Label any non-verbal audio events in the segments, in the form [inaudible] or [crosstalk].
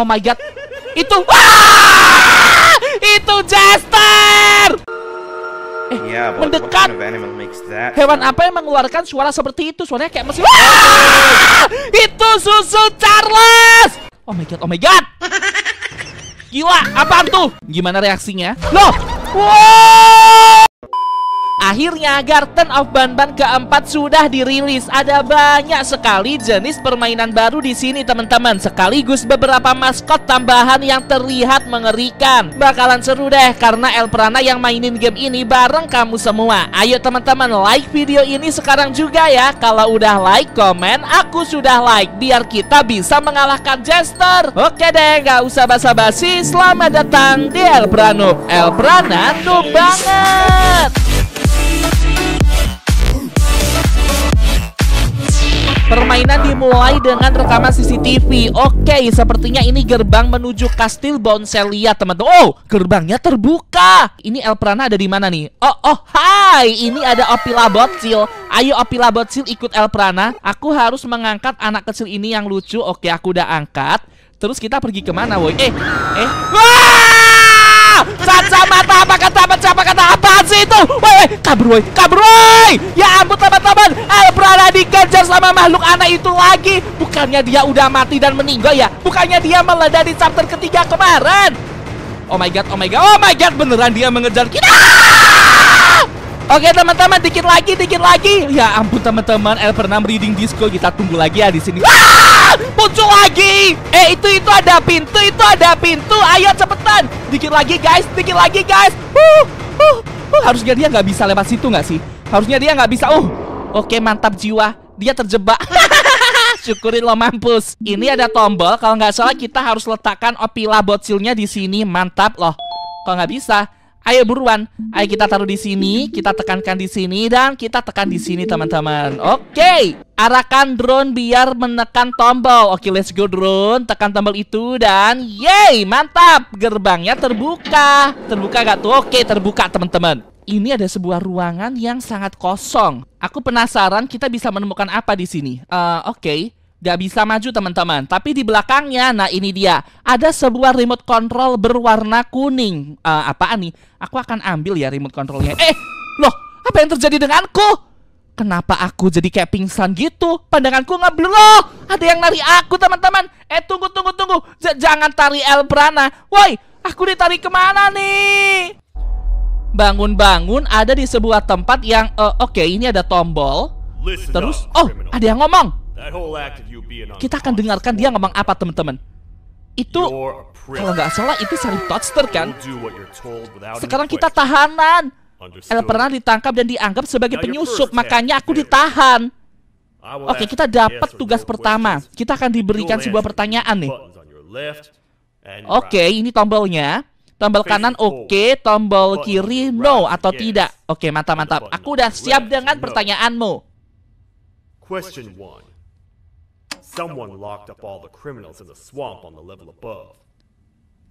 Oh my god. Itu ah! Itu Jester. Eh, yeah, mendekat. Hewan apa yang mengeluarkan suara seperti itu? Suaranya kayak mesin. Ah! Itu susu Charles. Oh my god, oh my god. Gila, apaan tuh? Gimana reaksinya? Loh! Wow! Akhirnya Garden of Banban keempat sudah dirilis. Ada banyak sekali jenis permainan baru di sini teman-teman. Sekaligus beberapa maskot tambahan yang terlihat mengerikan. Bakalan seru deh karena El Prana yang mainin game ini bareng kamu semua. Ayo teman-teman like video ini sekarang juga ya. Kalau udah like, komen aku sudah like biar kita bisa mengalahkan Jester. Oke deh, nggak usah basa-basi. Selamat datang di El Prano. El Prana tuh banget. Permainan iya. dimulai dengan rekaman CCTV. Oke, sepertinya ini gerbang menuju kastil Bonselia, teman-teman. Oh, gerbangnya terbuka. Ini El Prana ada di mana nih? Oh, oh, hai. Ini ada Opila Botsil. Ayo Opila Botsil ikut El Prana. Aku harus mengangkat anak kecil ini yang lucu. Oke, aku udah angkat. Terus kita pergi kemana, woi? Eh, eh. Wah! Caca mata apa kata apa siapa kata apa sih itu? Woi, woi, kabur woi, kabur woi. Ya ampun teman-teman, Al berada dikejar sama makhluk anak itu lagi. Bukannya dia udah mati dan meninggal ya? Bukannya dia meledak di chapter ketiga kemarin? Oh my god, oh my god, oh my god, beneran dia mengejar kita. Oke teman-teman, dikit lagi, dikit lagi. Ya ampun teman-teman, El pernah reading disco. Kita tunggu lagi ya di sini. Ah! Muncul lagi. Eh itu itu ada pintu, itu ada pintu. Ayo cepetan. Dikit lagi guys, dikit lagi guys. Uh, uh, uh. Harusnya dia nggak bisa lewat situ nggak sih? Harusnya dia nggak bisa. Uh, oke mantap jiwa. Dia terjebak. [laughs] syukurin lo mampus. Ini ada tombol. Kalau nggak salah kita harus letakkan opila bocilnya di sini. Mantap loh. Kalau nggak bisa, Ayo buruan. Ayo kita taruh di sini, kita tekankan di sini dan kita tekan di sini teman-teman. Oke. Okay. Arahkan drone biar menekan tombol. Oke, okay, let's go drone. Tekan tombol itu dan yay, mantap. Gerbangnya terbuka. Terbuka gak tuh? Oke, okay, terbuka teman-teman ini ada sebuah ruangan yang sangat kosong. Aku penasaran kita bisa menemukan apa di sini. Uh, Oke, okay. Gak bisa maju teman-teman. Tapi di belakangnya, nah ini dia. Ada sebuah remote control berwarna kuning. Uh, apaan nih? Aku akan ambil ya remote controlnya. Eh, loh, apa yang terjadi denganku? Kenapa aku jadi kayak pingsan gitu? Pandanganku ngeblur loh. Ada yang nari aku teman-teman. Eh tunggu tunggu tunggu. J jangan tari Elbrana. Woi, aku ditarik kemana nih? Bangun-bangun ada di sebuah tempat yang uh, oke okay, ini ada tombol. Terus, oh ada yang ngomong. Kita akan dengarkan dia ngomong apa teman-teman. Itu kalau nggak salah itu Sarif Todster kan? Sekarang kita tahanan. El pernah ditangkap dan dianggap sebagai penyusup, makanya aku ditahan. Oke, kita dapat tugas pertama. Kita akan diberikan sebuah pertanyaan nih. Oke, ini tombolnya. Tombol kanan oke, okay. tombol kiri no atau tidak. Oke, okay, mantap-mantap. Aku udah siap dengan pertanyaanmu. Someone locked up all the criminals in the swamp on the level above.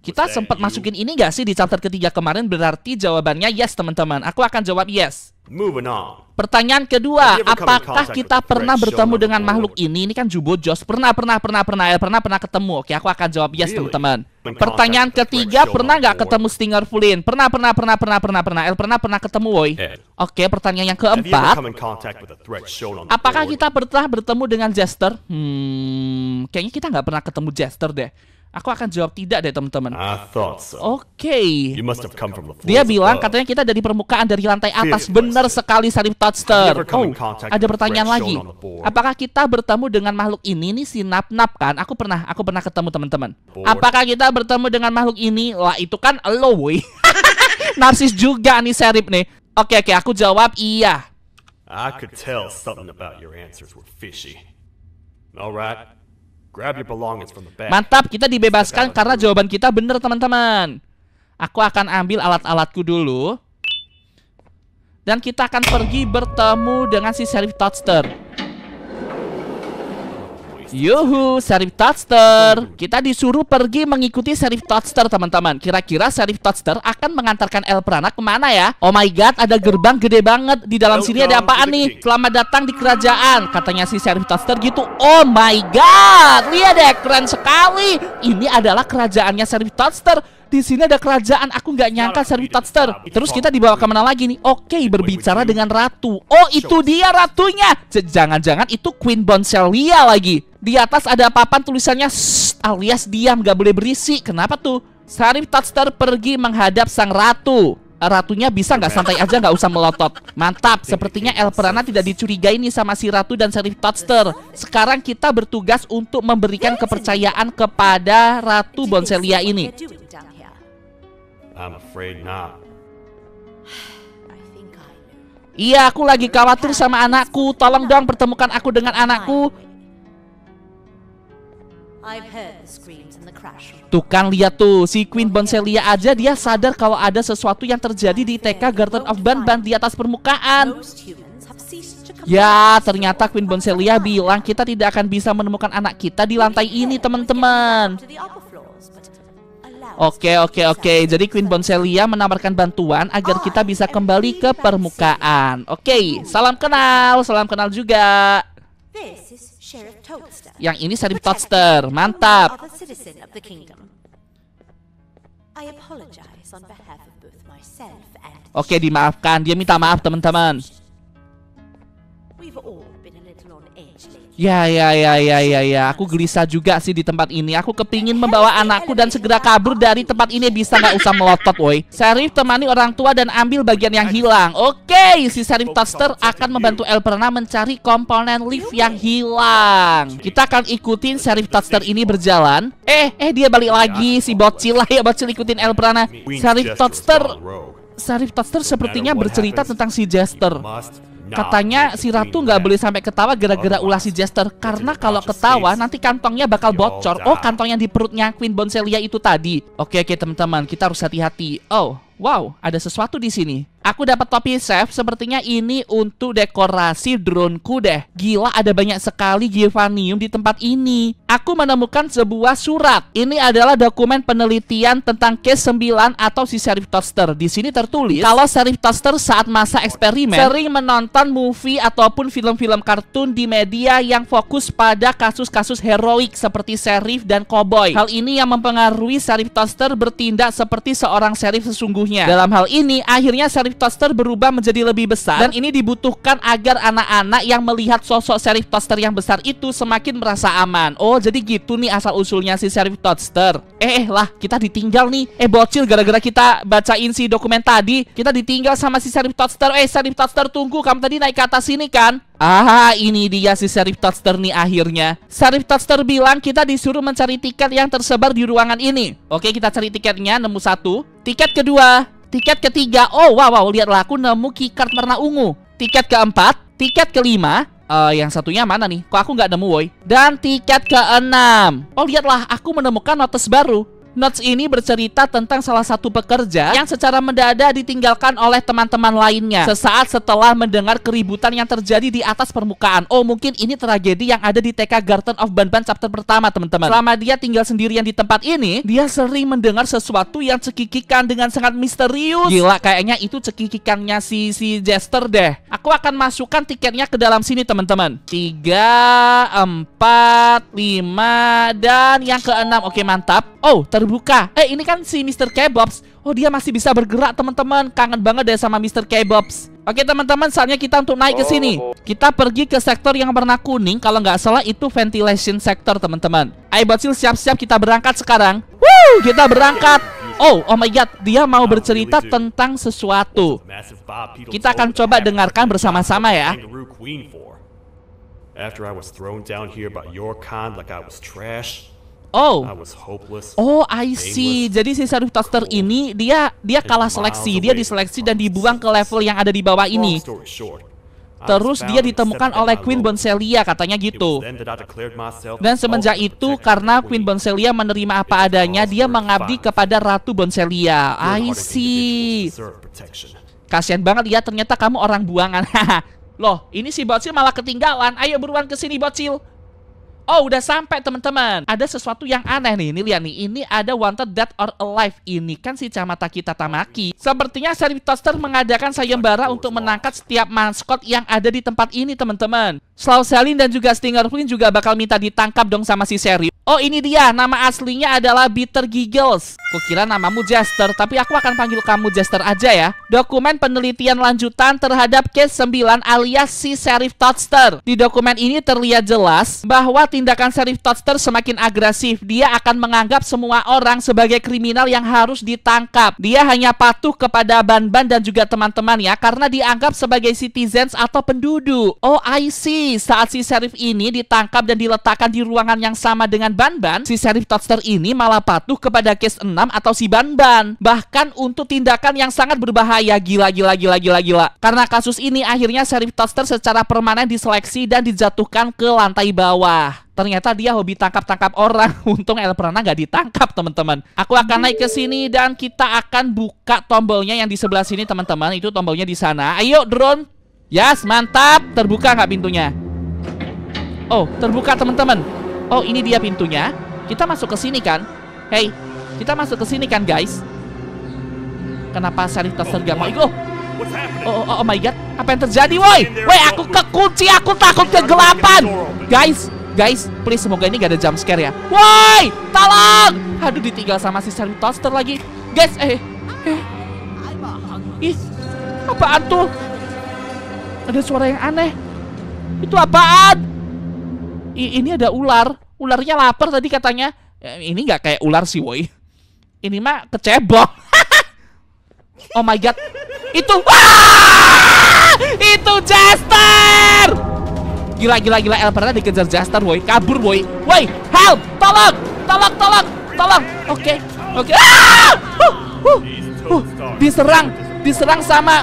Kita sempat masukin ini gak sih di chapter ketiga kemarin? Berarti jawabannya yes, teman-teman. Aku akan jawab yes. Moving on. Pertanyaan kedua, apakah kita pernah bertemu dengan makhluk ini? Ini kan Jubo Joss. Pernah, pernah, pernah, pernah, ya, pernah, pernah ketemu. Oke, aku akan jawab yes, teman-teman. Pertanyaan ketiga, pernah nggak ketemu Stinger Fulin? Pernah, pernah, pernah, pernah, pernah, pernah. El pernah, pernah ketemu, woi. Oke, pertanyaan yang keempat. Apakah kita pernah bertemu dengan Jester? Hmm, kayaknya kita nggak pernah ketemu Jester deh. Aku akan jawab tidak deh teman-teman. So. Oke. Okay. Dia bilang katanya kita dari permukaan dari lantai atas. Benar sekali Sarip Touchster. Oh, ada pertanyaan lagi. Apakah kita bertemu dengan makhluk ini nih si Nap Nap kan? Aku pernah aku pernah ketemu teman-teman. Apakah kita bertemu dengan makhluk ini? Lah itu kan lo woi. [laughs] Narsis juga nih Sarip nih. Oke okay, oke okay, aku jawab iya. I could tell something about your answers were fishy. All right. Mantap, kita dibebaskan karena jawaban kita benar, teman-teman. Aku akan ambil alat-alatku dulu. Dan kita akan pergi bertemu dengan si Sheriff toaster Yuhu, Sheriff Toaster Kita disuruh pergi mengikuti Sheriff Toaster, teman-teman. Kira-kira Sheriff Toaster akan mengantarkan El Prana kemana ya? Oh my God, ada gerbang gede banget. Di dalam sini ada apaan nih? Selamat datang di kerajaan. Katanya si Sheriff Toaster gitu. Oh my God, lihat deh, keren sekali. Ini adalah kerajaannya Sheriff Toaster di sini ada kerajaan. Aku nggak nyangka Tatster. Terus kita dibawa ke mana lagi nih? Oke, okay, berbicara dengan ratu. Oh, itu dia ratunya. Jangan-jangan itu Queen Bonselia lagi. Di atas ada papan tulisannya alias diam, nggak boleh berisi. Kenapa tuh? Sarif Tatster pergi menghadap sang ratu ratunya bisa nggak santai aja nggak usah melotot. Mantap, sepertinya El Perana tidak dicurigai nih sama si ratu dan Sarif Totster. Sekarang kita bertugas untuk memberikan kepercayaan kepada Ratu Bonselia ini. I'm afraid not. [sighs] Iya, aku lagi khawatir sama anakku. Tolong dong pertemukan aku dengan anakku. Tuh kan lihat tuh si Queen Bonselia aja dia sadar kalau ada sesuatu yang terjadi di TK Garden of Banban di atas permukaan. Ya ternyata Queen Bonselia bilang kita tidak akan bisa menemukan anak kita di lantai ini teman-teman. Oke, oke, oke. Jadi Queen Bonselia menawarkan bantuan agar oh, kita bisa kembali ke permukaan. Oke, salam kenal, salam kenal juga. Yang ini Sheriff Toadster, mantap. Oke, dimaafkan. Dia minta maaf, teman-teman. Ya, ya, ya, ya, ya, ya. Aku gelisah juga sih di tempat ini. Aku kepingin membawa iya, anakku dan iya, segera iya. kabur dari tempat ini. Bisa nggak usah melotot, woi. Serif temani orang tua dan ambil bagian yang hilang. Oke, okay, si Serif Toaster akan membantu Elperna mencari komponen lift yang hilang. Kita akan ikutin Serif Toaster ini berjalan. Eh, eh dia balik lagi. Si bocil lah ya, bocil ikutin Elperna. Serif Toaster... Sharif Toaster sepertinya bercerita tentang si Jester. Nah, Katanya si ratu nggak boleh sampai ketawa gara-gara oh, ulah si Jester karena kalau ketawa nanti kantongnya bakal bocor. Oh, kantong yang di perutnya Queen Bonselia itu tadi. Oke, oke teman-teman, kita harus hati-hati. Oh, wow, ada sesuatu di sini. Aku dapat topi chef, sepertinya ini untuk dekorasi droneku deh. Gila ada banyak sekali Givanium di tempat ini. Aku menemukan sebuah surat. Ini adalah dokumen penelitian tentang case 9 atau si Sheriff Toaster. Di sini tertulis, kalau Sheriff Toaster saat masa eksperimen sering menonton movie ataupun film-film kartun di media yang fokus pada kasus-kasus heroik seperti Sheriff dan Cowboy. Hal ini yang mempengaruhi Sheriff Toaster bertindak seperti seorang Sheriff sesungguhnya. Dalam hal ini, akhirnya Sheriff Sheriff Toaster berubah menjadi lebih besar dan ini dibutuhkan agar anak-anak yang melihat sosok Sheriff Toaster yang besar itu semakin merasa aman. Oh, jadi gitu nih asal usulnya si Sheriff Toaster. Eh, eh lah, kita ditinggal nih. Eh bocil gara-gara kita bacain si dokumen tadi, kita ditinggal sama si Sheriff Toaster. Eh, Sheriff Toaster tunggu, kamu tadi naik ke atas sini kan? Ah, ini dia si Sheriff Toaster nih akhirnya. Sheriff Toaster bilang kita disuruh mencari tiket yang tersebar di ruangan ini. Oke, kita cari tiketnya, nemu satu. Tiket kedua, Tiket ketiga, oh wow, wow lihatlah aku nemu keycard warna ungu. Tiket keempat, tiket kelima, uh, yang satunya mana nih? Kok aku nggak nemu, woi? Dan tiket keenam. Oh, lihatlah, aku menemukan notes baru. Notes ini bercerita tentang salah satu pekerja yang secara mendadak ditinggalkan oleh teman-teman lainnya sesaat setelah mendengar keributan yang terjadi di atas permukaan. Oh, mungkin ini tragedi yang ada di TK Garden of Banban chapter pertama, teman-teman. Selama dia tinggal sendirian di tempat ini, dia sering mendengar sesuatu yang cekikikan dengan sangat misterius. Gila, kayaknya itu cekikikannya si si Jester deh. Aku akan masukkan tiketnya ke dalam sini, teman-teman. Tiga, empat, lima, dan yang keenam. Oke, mantap. Oh, terus terbuka. Eh, ini kan si Mr. Kebabs, Oh, dia masih bisa bergerak, teman-teman. Kangen banget deh sama Mr. Kebabs. Oke, teman-teman, saatnya kita untuk naik ke sini. Oh. Kita pergi ke sektor yang warna kuning. Kalau nggak salah, itu ventilation sektor teman-teman. Ayo, Bocil, siap-siap kita berangkat sekarang. Woo, kita berangkat. Oh, oh my god, dia mau bercerita tentang sesuatu. Kita akan coba dengarkan bersama-sama ya. After I was thrown down here by your kind like I was trash, Oh. Oh, I oh, see. Jadi si Sheriff cool. ini dia dia kalah seleksi, dia diseleksi dan dibuang ke level yang ada di bawah ini. Terus dia ditemukan oleh Queen Bonselia katanya gitu. Dan semenjak itu karena Queen Bonselia menerima apa adanya, dia mengabdi kepada Ratu Bonselia. I see. Kasihan banget ya ternyata kamu orang buangan. [laughs] Loh, ini si Bocil malah ketinggalan. Ayo buruan ke sini Bocil. Oh, udah sampai teman-teman. Ada sesuatu yang aneh nih. Ini lihat nih, ini ada Wanted Dead or Alive. Ini kan si Camata Kita Tamaki. Sepertinya Seri Toaster mengadakan sayembara untuk menangkap setiap maskot yang ada di tempat ini, teman-teman. Slow dan juga Stinger Flynn juga bakal minta ditangkap dong sama si Seri. Oh ini dia, nama aslinya adalah Bitter Giggles Kukira namamu Jester, tapi aku akan panggil kamu Jester aja ya Dokumen penelitian lanjutan terhadap case 9 alias si Sheriff Toadster. Di dokumen ini terlihat jelas bahwa tindakan Sheriff Toadster semakin agresif Dia akan menganggap semua orang sebagai kriminal yang harus ditangkap Dia hanya patuh kepada Ban-Ban dan juga teman-temannya Karena dianggap sebagai citizens atau penduduk Oh I see, saat si Sheriff ini ditangkap dan diletakkan di ruangan yang sama dengan dengan Banban, si Sheriff Toaster ini malah patuh kepada case 6 atau si Banban. Bahkan untuk tindakan yang sangat berbahaya. Gila, gila, gila, gila, gila. Karena kasus ini akhirnya Sheriff Toaster secara permanen diseleksi dan dijatuhkan ke lantai bawah ternyata dia hobi tangkap-tangkap orang. [laughs] Untung El Prana nggak ditangkap, teman-teman. Aku akan naik ke sini dan kita akan buka tombolnya yang di sebelah sini, teman-teman. Itu tombolnya di sana. Ayo, drone. Yes, mantap. Terbuka nggak pintunya? Oh, terbuka, teman-teman. Oh, ini dia pintunya. Kita masuk ke sini kan? Hey, kita masuk ke sini kan, guys? Kenapa Sarita tersergap? mau ikut? Oh, oh, oh my god, apa yang terjadi, woi? Woi, aku kekunci, aku takut kegelapan. Guys, guys, please semoga ini gak ada jump scare ya. Woi, tolong! Aduh, ditinggal sama si Sally Toaster lagi. Guys, eh, eh. Ih, apaan tuh? Ada suara yang aneh. Itu apaan? I, ini ada ular. Ularnya lapar tadi katanya. Ya, ini nggak kayak ular sih, woi. Ini mah kecebok. [laughs] oh my god. Itu Wah! Itu Jester. Gila gila gila Elperna dikejar Jester, woi. Kabur, woi. Woi, help! Tolong! Tolong, tolong, tolong. Oke. Okay. Oke. Okay. Ah! Huh, huh, huh. Diserang, diserang sama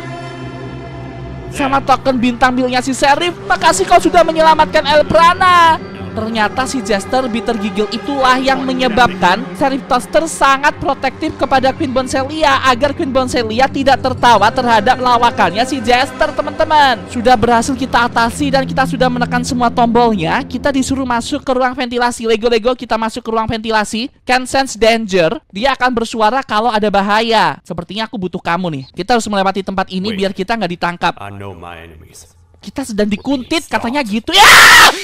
sama token bintang milnya si Serif, makasih kau sudah menyelamatkan El Prana. Ternyata si Jester Bitter Gigil itulah yang menyebabkan Serif Toaster sangat protektif kepada Queen Bonselia agar Queen Bonselia tidak tertawa terhadap lawakannya si Jester, teman-teman. Sudah berhasil kita atasi dan kita sudah menekan semua tombolnya. Kita disuruh masuk ke ruang ventilasi. Lego-lego kita masuk ke ruang ventilasi. Can sense danger. Dia akan bersuara kalau ada bahaya. Sepertinya aku butuh kamu nih. Kita harus melewati tempat ini biar kita nggak ditangkap. Kita sedang dikuntit katanya gitu. Ya!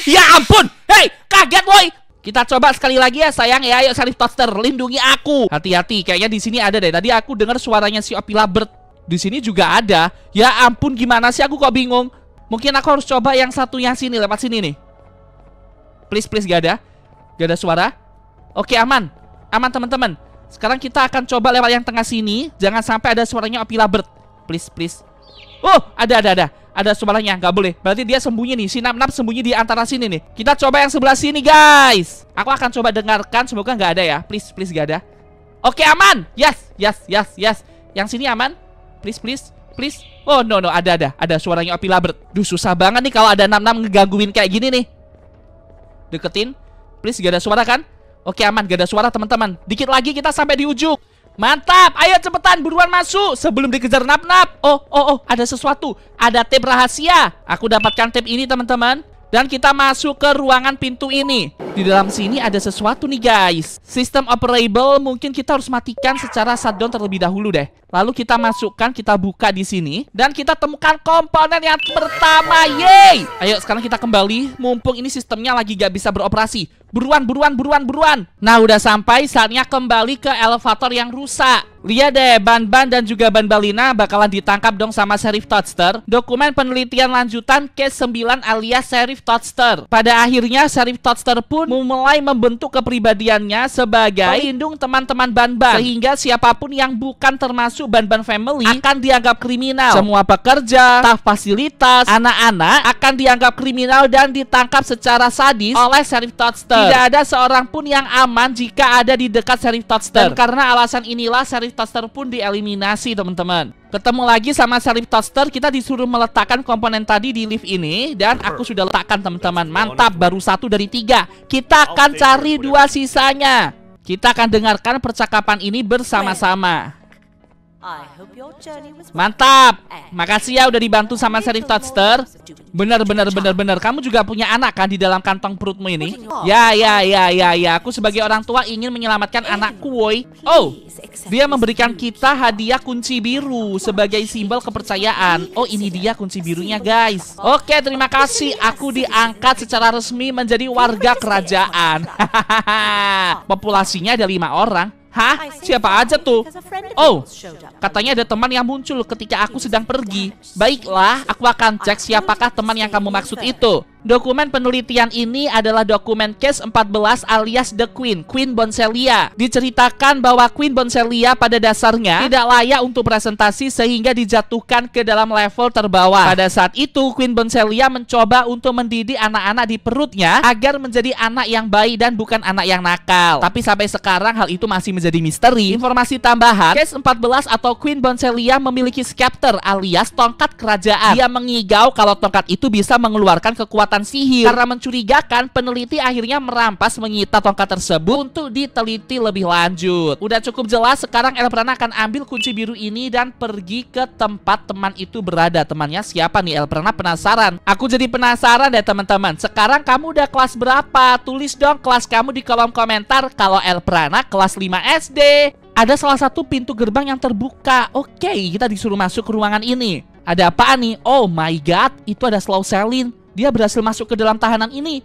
Ya ampun. Hei, kaget boy. Kita coba sekali lagi ya sayang ya. Yuk Sarif Toaster, lindungi aku. Hati-hati, kayaknya di sini ada deh. Tadi aku dengar suaranya si Opila Bird. Di sini juga ada. Ya ampun, gimana sih aku kok bingung? Mungkin aku harus coba yang satunya sini, lewat sini nih. Please, please, gak ada. Gak ada suara. Oke, aman. Aman, teman-teman. Sekarang kita akan coba lewat yang tengah sini. Jangan sampai ada suaranya Opila Bird. Please, please. Oh, ada, ada, ada ada suaranya, nggak boleh berarti dia sembunyi nih si nap-nap sembunyi di antara sini nih kita coba yang sebelah sini guys aku akan coba dengarkan semoga nggak ada ya please please nggak ada oke aman yes yes yes yes yang sini aman please please please oh no no ada ada ada suaranya Opi Labret duh susah banget nih kalau ada nap-nap ngegangguin kayak gini nih deketin please nggak ada suara kan oke aman nggak ada suara teman-teman dikit lagi kita sampai di ujung Mantap, ayo cepetan buruan masuk sebelum dikejar nap-nap. Oh, oh, oh, ada sesuatu. Ada tip rahasia. Aku dapatkan tip ini, teman-teman. Dan kita masuk ke ruangan pintu ini. Di dalam sini ada sesuatu nih, guys. Sistem operable mungkin kita harus matikan secara shutdown terlebih dahulu deh. Lalu kita masukkan, kita buka di sini. Dan kita temukan komponen yang pertama. Yeay! Ayo, sekarang kita kembali. Mumpung ini sistemnya lagi gak bisa beroperasi. Buruan, buruan, buruan, buruan. Nah, udah sampai saatnya kembali ke elevator yang rusak. Lihat deh, Ban-Ban dan juga Ban Balina bakalan ditangkap dong sama Sheriff Todster. Dokumen penelitian lanjutan case 9 alias Sheriff Todster. Pada akhirnya, Sheriff Todster pun mulai membentuk kepribadiannya sebagai pelindung teman-teman Ban-Ban. Sehingga siapapun yang bukan termasuk Ban-Ban family akan dianggap kriminal. Semua pekerja, staff fasilitas, anak-anak akan dianggap kriminal dan ditangkap secara sadis oleh Sheriff Todster. Tidak ada seorang pun yang aman jika ada di dekat Sheriff Toaster. Dan karena alasan inilah Sheriff Toaster pun dieliminasi, teman-teman. Ketemu lagi sama Sheriff Toaster, kita disuruh meletakkan komponen tadi di lift ini. Dan aku sudah letakkan, teman-teman. Mantap, baru satu dari tiga. Kita akan cari dua sisanya. Kita akan dengarkan percakapan ini bersama-sama. Mantap. Makasih ya udah dibantu sama Serif Toadster. Bener bener bener bener. Kamu juga punya anak kan di dalam kantong perutmu ini? Ya ya ya ya ya. Aku sebagai orang tua ingin menyelamatkan anakku, woi. Oh, dia memberikan kita hadiah kunci biru sebagai simbol kepercayaan. Oh, ini dia kunci birunya, guys. Oke, terima kasih. Aku diangkat secara resmi menjadi warga kerajaan. [laughs] Populasinya ada lima orang. Hah? Siapa aja tuh? Oh, katanya ada teman yang muncul ketika aku sedang pergi. Baiklah, aku akan cek siapakah teman yang kamu maksud itu. Dokumen penelitian ini adalah dokumen case 14 alias The Queen, Queen Bonselia. Diceritakan bahwa Queen Bonselia pada dasarnya tidak layak untuk presentasi sehingga dijatuhkan ke dalam level terbawah. Pada saat itu, Queen Bonselia mencoba untuk mendidik anak-anak di perutnya agar menjadi anak yang baik dan bukan anak yang nakal. Tapi sampai sekarang hal itu masih menjadi misteri. Informasi tambahan, case 14 atau Queen Bonselia memiliki scepter alias tongkat kerajaan. Dia mengigau kalau tongkat itu bisa mengeluarkan kekuatan sihir. Karena mencurigakan, peneliti akhirnya merampas menyita tongkat tersebut untuk diteliti lebih lanjut. Udah cukup jelas, sekarang Elprana akan ambil kunci biru ini dan pergi ke tempat teman itu berada. Temannya siapa nih? Elprana penasaran. Aku jadi penasaran deh teman-teman. Sekarang kamu udah kelas berapa? Tulis dong kelas kamu di kolom komentar. Kalau Elprana kelas 5 SD ada salah satu pintu gerbang yang terbuka. Oke, okay, kita disuruh masuk ke ruangan ini. Ada apaan nih? Oh my god, itu ada slow selling. Dia berhasil masuk ke dalam tahanan ini.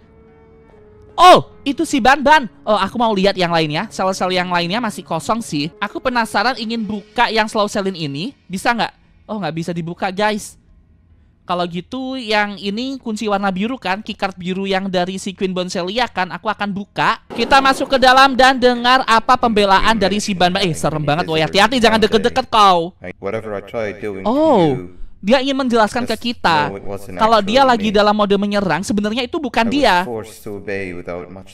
Oh, itu si Ban-Ban. Oh, aku mau lihat yang lainnya. Sel-sel yang lainnya masih kosong sih. Aku penasaran ingin buka yang slow selin ini. Bisa nggak? Oh, nggak bisa dibuka, guys. Kalau gitu, yang ini kunci warna biru kan? Keycard biru yang dari si Queen Bonselia kan? Aku akan buka. Kita masuk ke dalam dan dengar apa pembelaan dari si Ban-Ban. Eh, serem banget. loh. hati-hati jangan deket-deket kau. Oh, dia ingin menjelaskan ke kita kalau dia lagi dalam mode menyerang sebenarnya itu bukan dia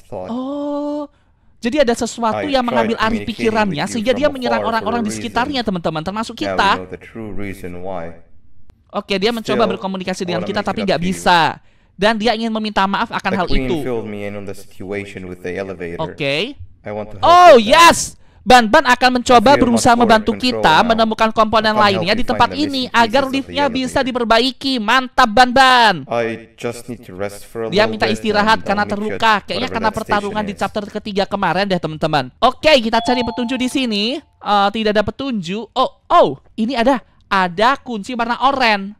oh jadi ada sesuatu yang mengambil arah pikirannya sehingga dia menyerang orang-orang di sekitarnya teman-teman termasuk kita oke dia mencoba berkomunikasi dengan kita tapi nggak bisa dan dia ingin meminta maaf akan hal itu oke oh yes Ban ban akan mencoba berusaha membantu kita menemukan komponen lainnya di tempat ini agar liftnya bisa diperbaiki. Mantap ban Banban. Dia minta istirahat karena terluka. Kayaknya karena pertarungan di chapter ketiga kemarin deh teman-teman. Oke, kita cari petunjuk di sini. Uh, tidak ada petunjuk. Oh, oh, ini ada. Ada kunci warna oranye.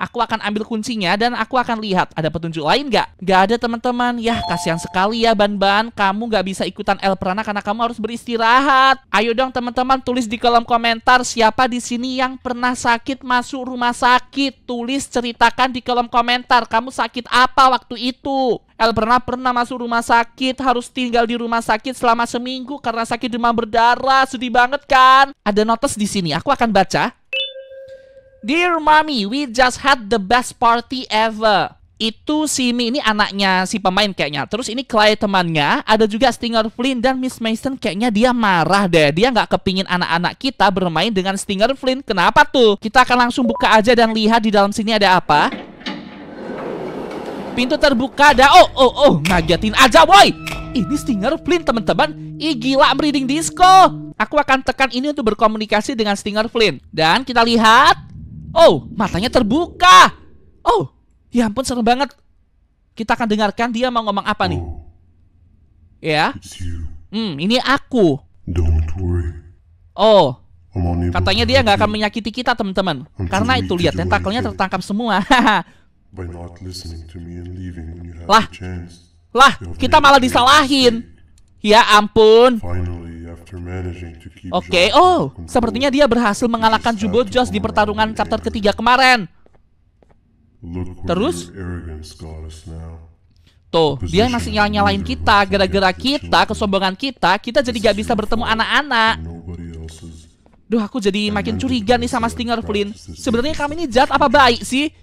Aku akan ambil kuncinya dan aku akan lihat ada petunjuk lain nggak? Nggak ada teman-teman. Yah kasihan sekali ya Ban-Ban. Kamu nggak bisa ikutan El Prana karena kamu harus beristirahat. Ayo dong teman-teman tulis di kolom komentar siapa di sini yang pernah sakit masuk rumah sakit. Tulis ceritakan di kolom komentar kamu sakit apa waktu itu. El pernah pernah masuk rumah sakit, harus tinggal di rumah sakit selama seminggu karena sakit demam berdarah. Sedih banget kan? Ada notes di sini, aku akan baca. Dear Mommy, we just had the best party ever. Itu si Mi, ini anaknya si pemain kayaknya. Terus ini Clay temannya, ada juga Stinger Flynn dan Miss Mason kayaknya dia marah deh. Dia nggak kepingin anak-anak kita bermain dengan Stinger Flynn. Kenapa tuh? Kita akan langsung buka aja dan lihat di dalam sini ada apa. Pintu terbuka ada, oh, oh, oh, ngagetin aja boy. Ini Stinger Flynn teman-teman. Ih gila merinding disco. Aku akan tekan ini untuk berkomunikasi dengan Stinger Flynn. Dan kita lihat Oh, matanya terbuka. Oh, ya ampun serem banget. Kita akan dengarkan dia mau ngomong apa nih. Oh, ya. Hmm, ini aku. Don't worry. Oh, katanya dia nggak akan menyakiti kita teman-teman. Karena itu lihat tentakelnya tertangkap semua. [laughs] lah, lah, kita malah disalahin. Ya ampun. Oke, oh, oh, sepertinya dia berhasil mengalahkan Jubo Joss di pertarungan chapter ketiga kemarin. Terus? Tuh, dia masih nyalain kita gara-gara kita, kesombongan kita, kita jadi gak bisa bertemu anak-anak. Duh, aku jadi makin curiga nih sama Stinger Flynn. Sebenarnya kami ini jahat apa baik sih?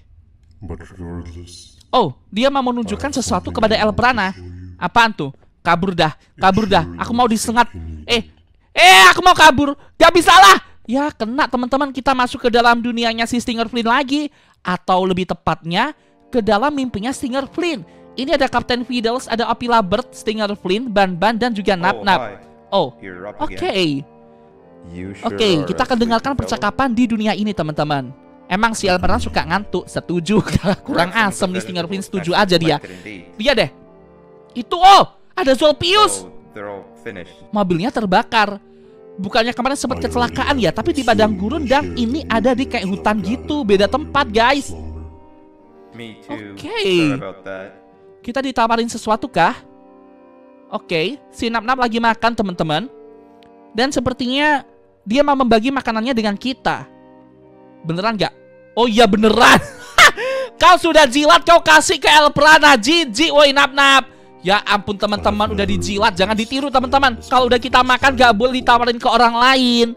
Oh, dia mau menunjukkan sesuatu kepada El Prana. Apaan tuh? Kabur dah, kabur dah. Aku mau disengat. Eh, Eh, aku mau kabur. Gak bisa lah. Ya, kena teman-teman kita masuk ke dalam dunianya si Stinger Flynn lagi. Atau lebih tepatnya, ke dalam mimpinya Stinger Flynn. Ini ada Captain Fiddles, ada Opila Bird, Stinger Flynn, Ban-Ban, dan juga Nap-Nap. Oh, oh oke. Okay. Oke, okay, kita akan dengarkan percakapan di dunia ini, teman-teman. Emang si Elmeran suka ngantuk, setuju. [laughs] Kurang asem nih Stinger Flynn, setuju aja dia. Dia deh. Itu, oh, ada Zolpius. Oh, Mobilnya terbakar. Bukannya kemarin sempat oh, iya, kecelakaan iya. ya, tapi di padang iya, gurun dan ini ada di kayak hutan gitu, beda tempat guys. Oke. Okay. Kita ditawarin sesuatu kah? Oke, okay. si Nap-Nap lagi makan teman-teman. Dan sepertinya dia mau membagi makanannya dengan kita. Beneran nggak? Oh iya beneran. [laughs] kau sudah jilat, kau kasih ke El Prana. woi Nap-Nap. Ya ampun teman-teman udah dijilat jangan ditiru teman-teman. Kalau udah kita makan gak boleh ditawarin ke orang lain.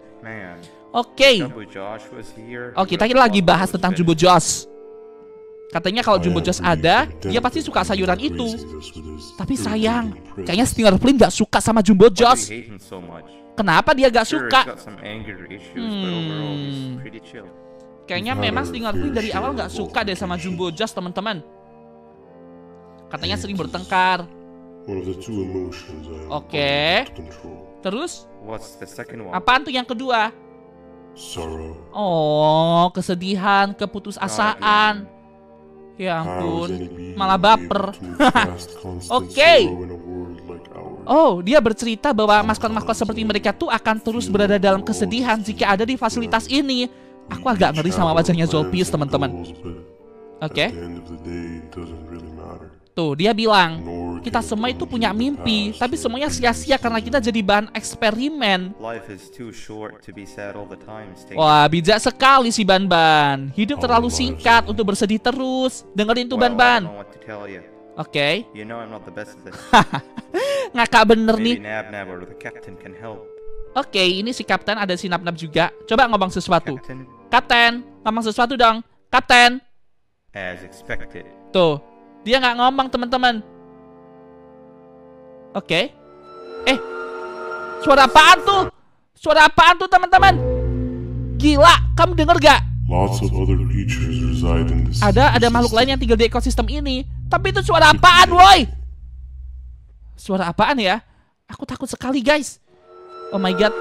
Oke. Okay. Oh kita lagi bahas tentang Jumbo Josh. Katanya kalau oh, Jumbo Josh ada, dia pasti suka sayuran itu. Tapi sayang, kayaknya Stinger Flynn gak suka sama Jumbo Josh. Kenapa dia gak suka? Hmm. Kayaknya memang Stinger Flynn dari awal gak suka deh sama Jumbo Josh teman-teman. Katanya sering bertengkar. Oke. Terus? Apa the tuh yang kedua? Oh, kesedihan, keputusasaan. Ya ampun, malah baper. [laughs] Oke. Oh, dia bercerita bahwa maskot-maskot seperti mereka tuh akan terus berada dalam kesedihan jika ada di fasilitas ini. Aku agak ngeri sama wajahnya Zolpius, teman-teman. Oke. Okay itu. Dia bilang, kita semua itu punya mimpi, tapi semuanya sia-sia karena kita jadi bahan eksperimen. Wah, bijak sekali si Ban-Ban. Hidup oh, terlalu singkat untuk bersedih terus. Dengerin tuh Ban-Ban. Oke. Okay. [laughs] Ngakak bener nih. Oke, okay, ini si Kapten ada si Nap-Nap juga. Coba ngomong sesuatu. Kapten, ngomong sesuatu dong. Kapten. As Tuh, dia nggak ngomong, teman-teman. Oke. Okay. Eh, suara apaan tuh? Suara apaan tuh, teman-teman? Gila, kamu denger gak? Ada ada makhluk lain yang tinggal di ekosistem ini. Tapi itu suara apaan, woi? Suara apaan ya? Aku takut sekali, guys. Oh my god.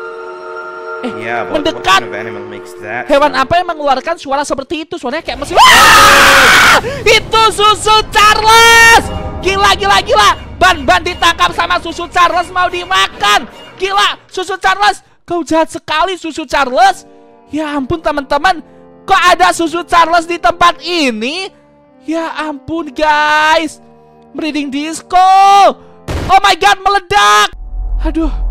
Eh, mendekat. Hewan apa yang mengeluarkan suara seperti itu? Suaranya kayak mesin. Ah! Itu susu Charles. Gila, gila, gila. Ban-ban ditangkap sama susu Charles mau dimakan. Gila, susu Charles. Kau jahat sekali susu Charles. Ya ampun teman-teman. Kok ada susu Charles di tempat ini? Ya ampun guys. Merinding disco. Oh my god, meledak. Aduh.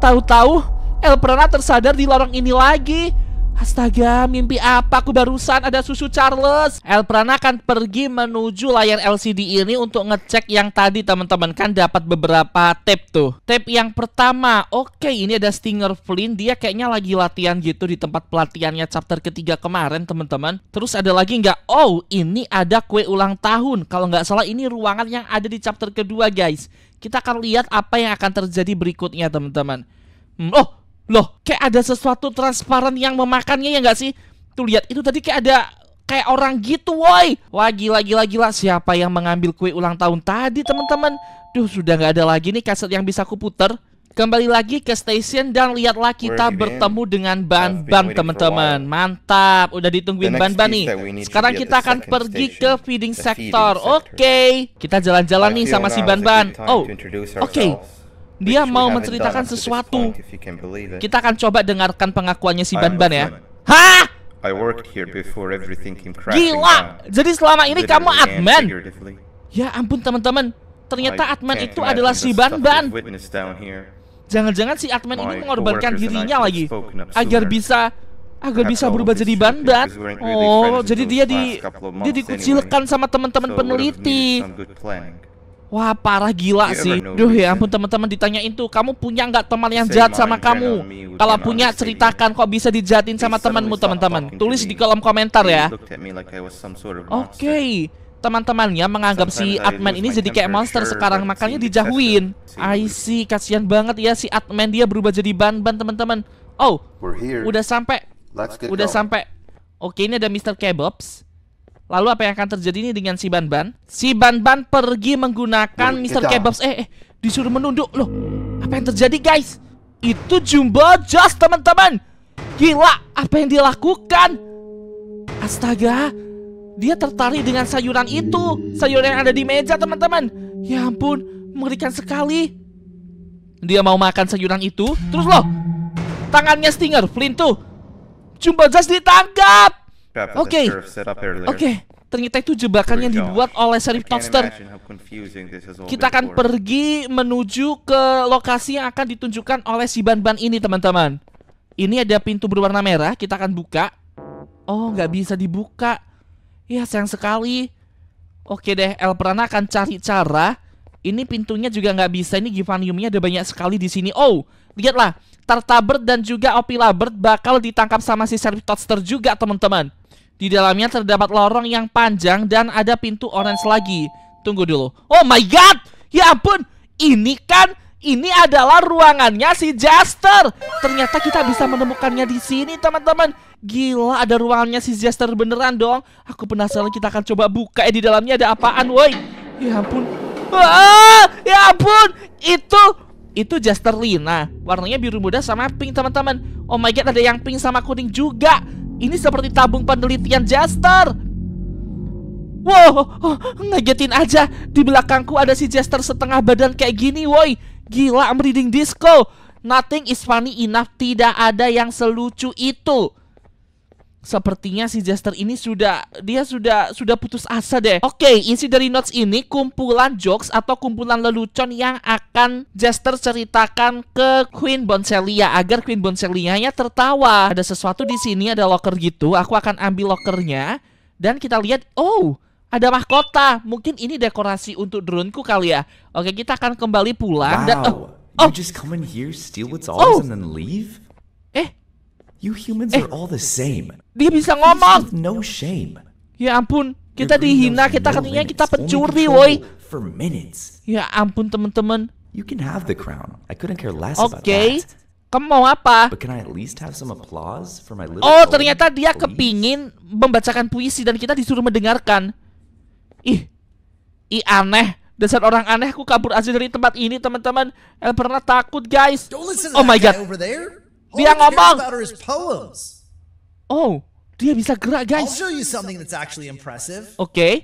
Tahu-tahu El Prana tersadar di lorong ini lagi. Astaga, mimpi apa aku barusan ada susu Charles? El Prana akan pergi menuju layar LCD ini untuk ngecek yang tadi teman-teman kan dapat beberapa tape tuh. Tape yang pertama, oke ini ada Stinger Flynn, dia kayaknya lagi latihan gitu di tempat pelatihannya chapter ketiga kemarin teman-teman. Terus ada lagi nggak? Oh, ini ada kue ulang tahun. Kalau nggak salah ini ruangan yang ada di chapter kedua guys. Kita akan lihat apa yang akan terjadi berikutnya, teman-teman. Hmm, oh, loh, kayak ada sesuatu transparan yang memakannya ya nggak sih? Tuh lihat, itu tadi kayak ada kayak orang gitu woi lagi lagi lagi lah siapa yang mengambil kue ulang tahun tadi teman-teman Duh sudah nggak ada lagi nih kaset yang bisa aku puter Kembali lagi ke station dan lihatlah kita bertemu dengan Ban-Ban teman-teman. Mantap, udah ditungguin Ban-Ban nih. Sekarang kita akan pergi ke feeding sector. Oke, okay. kita jalan-jalan nih sama si Ban-Ban. Oh, oke. Okay. Dia mau menceritakan sesuatu. Kita akan coba dengarkan pengakuannya si Ban-Ban ya. Hah? Gila, jadi selama ini kamu admin? Ya ampun teman-teman, ternyata admin itu adalah si Ban-Ban. Jangan-jangan si Atman ini mengorbankan dirinya lagi agar bisa agar bisa berubah jadi bandar. Oh, jadi dia di dia dikucilkan sama teman-teman peneliti. Wah parah gila sih Duh ya ampun teman-teman ditanyain tuh Kamu punya nggak teman yang jahat sama kamu? Kalau punya ceritakan kok bisa dijahatin sama temanmu teman-teman Tulis di kolom komentar ya Oke okay teman-temannya menganggap si Atman ini jadi kayak monster sekarang makanya dijauhin. I see, kasihan banget ya si Atman dia berubah jadi ban-ban teman-teman. Oh, udah sampai. Udah sampai. Oke, ini ada Mr. Kebabs. Lalu apa yang akan terjadi ini dengan si Ban-Ban? Si Ban-Ban pergi menggunakan Mister Mr. Kebabs. Eh, eh, disuruh menunduk. Loh, apa yang terjadi, guys? Itu Jumbo Joss, teman-teman. Gila, apa yang dilakukan? Astaga, dia tertarik dengan sayuran itu, sayuran yang ada di meja, teman-teman. Ya ampun, mengerikan sekali. Dia mau makan sayuran itu, terus loh, tangannya Stinger, Flint tuh. Jumbo Jas ditangkap. Oke, oke. Okay. Ternyata itu jebakan yang dibuat oleh Sheriff Toaster. Kita akan pergi menuju ke lokasi yang akan ditunjukkan oleh si Ban-Ban ini, teman-teman. Ini ada pintu berwarna merah, kita akan buka. Oh, nggak bisa dibuka. Ya sayang sekali. Oke deh, El Prana akan cari cara. Ini pintunya juga nggak bisa. Ini Givaniumnya ada banyak sekali di sini. Oh, lihatlah. Tartabert dan juga Opilabert bakal ditangkap sama si Servitotster juga, teman-teman. Di dalamnya terdapat lorong yang panjang dan ada pintu orange lagi. Tunggu dulu. Oh my god! Ya ampun! Ini kan ini adalah ruangannya si Jester. Ternyata kita bisa menemukannya di sini, teman-teman. Gila, ada ruangannya si Jester beneran dong. Aku penasaran kita akan coba buka ya di dalamnya ada apaan, woi. Ya ampun. Wah, ya ampun. Itu itu Jester Lina. Warnanya biru muda sama pink, teman-teman. Oh my god, ada yang pink sama kuning juga. Ini seperti tabung penelitian Jester. Wow, oh, ngagetin aja. Di belakangku ada si Jester setengah badan kayak gini, woi. Gila, I'm reading disco. Nothing is funny enough. Tidak ada yang selucu itu. Sepertinya si Jester ini sudah dia sudah sudah putus asa deh. Oke, okay, isi dari notes ini kumpulan jokes atau kumpulan lelucon yang akan Jester ceritakan ke Queen Bonselia agar Queen Bonselianya nya tertawa. Ada sesuatu di sini ada locker gitu. Aku akan ambil lockernya dan kita lihat oh ada mahkota. Mungkin ini dekorasi untuk droneku kali ya. Oke, kita akan kembali pulang wow. dan oh, oh. You just come in here, steal what's oh. ours oh. and then leave? Eh. You humans eh. are all the same. Dia bisa ngomong. No shame. Ya ampun, kita dihina, kita katanya kita pencuri, woi. For minutes. Ya ampun teman-teman. You can have the crown. I couldn't care less okay. about that. Oke. Kamu mau apa? Oh, ternyata dia kepingin membacakan puisi dan kita disuruh mendengarkan ih ih aneh dasar orang aneh aku kabur aja dari tempat ini teman-teman El pernah takut guys oh my god dia ngomong oh dia bisa gerak guys oke okay.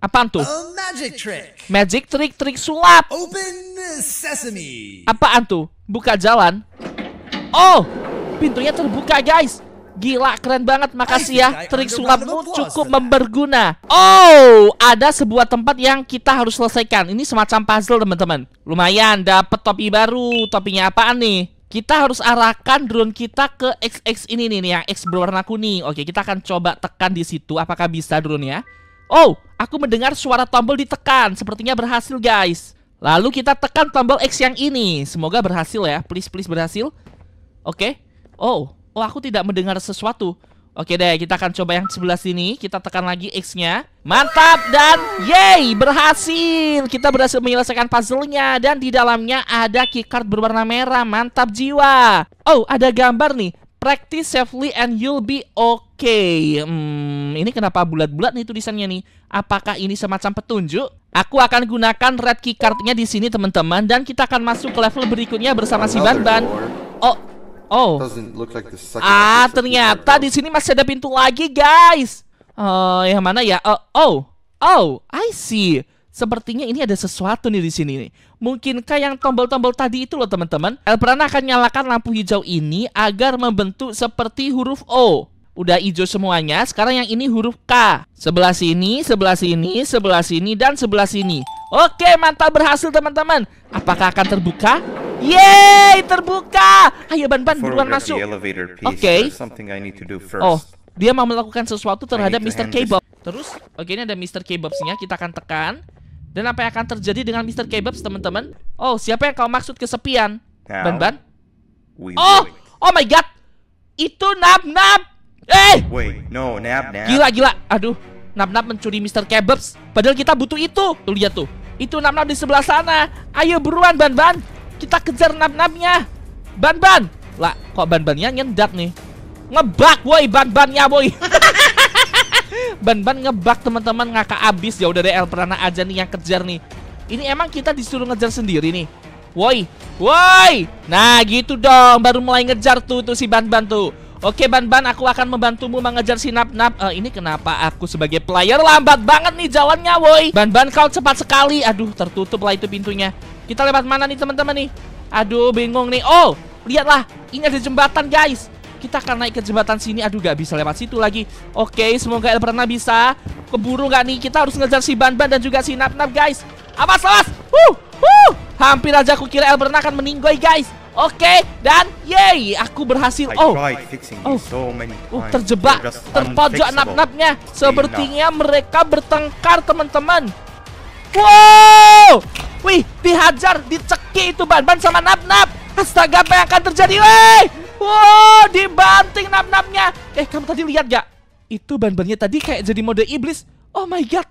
Apaan tuh? magic trick. Magic trick, trik sulap. Open sesame. Apaan tuh? Buka jalan. Oh, pintunya terbuka guys. Gila, keren banget. Makasih ya. Eh, Trik sulapmu cukup memberguna. Oh, ada sebuah tempat yang kita harus selesaikan. Ini semacam puzzle, teman-teman. Lumayan, dapet topi baru. Topinya apaan nih? Kita harus arahkan drone kita ke XX ini nih, yang X berwarna kuning. Oke, kita akan coba tekan di situ. Apakah bisa drone ya? Oh, aku mendengar suara tombol ditekan. Sepertinya berhasil, guys. Lalu kita tekan tombol X yang ini. Semoga berhasil ya. Please, please berhasil. Oke. Okay. Oh, oh aku tidak mendengar sesuatu. Oke deh, kita akan coba yang sebelah sini. Kita tekan lagi X-nya. Mantap dan yay, berhasil. Kita berhasil menyelesaikan puzzle-nya dan di dalamnya ada keycard berwarna merah. Mantap jiwa. Oh, ada gambar nih. Practice safely and you'll be okay. Hmm, ini kenapa bulat-bulat nih tulisannya nih? Apakah ini semacam petunjuk? Aku akan gunakan red keycardnya di sini teman-teman dan kita akan masuk ke level berikutnya bersama si Banban. Oh, Oh. Like ah, ternyata di sini masih ada pintu lagi, guys. Uh, yang mana ya? Uh, oh, oh, I see. Sepertinya ini ada sesuatu nih di sini nih. Mungkinkah yang tombol-tombol tadi itu loh teman-teman? Elprana akan nyalakan lampu hijau ini agar membentuk seperti huruf O. Udah hijau semuanya, sekarang yang ini huruf K. Sebelah sini, sebelah sini, sebelah sini, dan sebelah sini. Oke, mantap berhasil teman-teman. Apakah akan terbuka? Yeay, terbuka. Ayo Ban-Ban buruan masuk. Oke. Oh, dia mau melakukan sesuatu terhadap Mr. Kebab. Terus, oke okay, ini ada Mr. Kebabsnya, kita akan tekan. Dan apa yang akan terjadi dengan Mr. Kebabs, teman-teman? Oh, siapa yang kau maksud kesepian? Ban-Ban? Oh, oh my god. Itu Nab-Nab. Eh! Wait, no, Nab, Nab. Gila, gila. Aduh, Nab-Nab mencuri Mr. Kebabs. Padahal kita butuh itu. Tuh, lihat tuh. Itu Nab-Nab di sebelah sana. Ayo buruan, Ban-Ban. Kita kejar nap-napnya, Ban-ban. Lah, kok ban-bannya nyendak nih? Ngebak, woi ban-bannya, boy. [laughs] ban-ban ngebak, teman-teman, ngakak abis. Ya udah deh, El aja nih yang kejar nih. Ini emang kita disuruh ngejar sendiri nih. Woi, woi. Nah, gitu dong. Baru mulai ngejar tuh tuh si Ban-ban tuh. Oke Ban-ban, aku akan membantumu mengejar si Nap-Nap. Uh, eh, ini kenapa aku sebagai player lambat banget nih jalannya, woi. Ban-ban kau cepat sekali. Aduh, tertutup lah itu pintunya. Kita lewat mana nih teman-teman nih? Aduh, bingung nih. Oh, lihatlah. Ini ada jembatan, guys. Kita akan naik ke jembatan sini. Aduh, gak bisa lewat situ lagi. Oke, semoga El pernah bisa. Keburu gak nih? Kita harus ngejar si banban dan juga si Nap-Nap, guys. Awas, awas. Huh, huh. Hampir aja aku kira El pernah akan meninggoy, guys. Oke, dan yay, aku berhasil. Oh, oh, oh terjebak, terpojok nap-napnya. Sepertinya mereka bertengkar, teman-teman. Wow! Wih, dihajar, diceki itu Ban-Ban sama Nap-Nap. Astaga, apa yang akan terjadi? Woi! Wow, dibanting Nap-Napnya. Eh, kamu tadi lihat gak? Itu Ban-Bannya tadi kayak jadi mode iblis. Oh my god.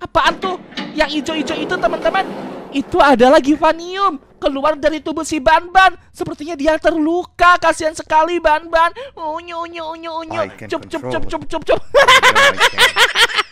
Apaan tuh? Yang hijau-hijau itu, teman-teman. Itu adalah Givanium keluar dari tubuh si Banban. Sepertinya dia terluka. Kasihan sekali Banban. Unyu unyu unyu unyu. Cup cup cup cup cup cup.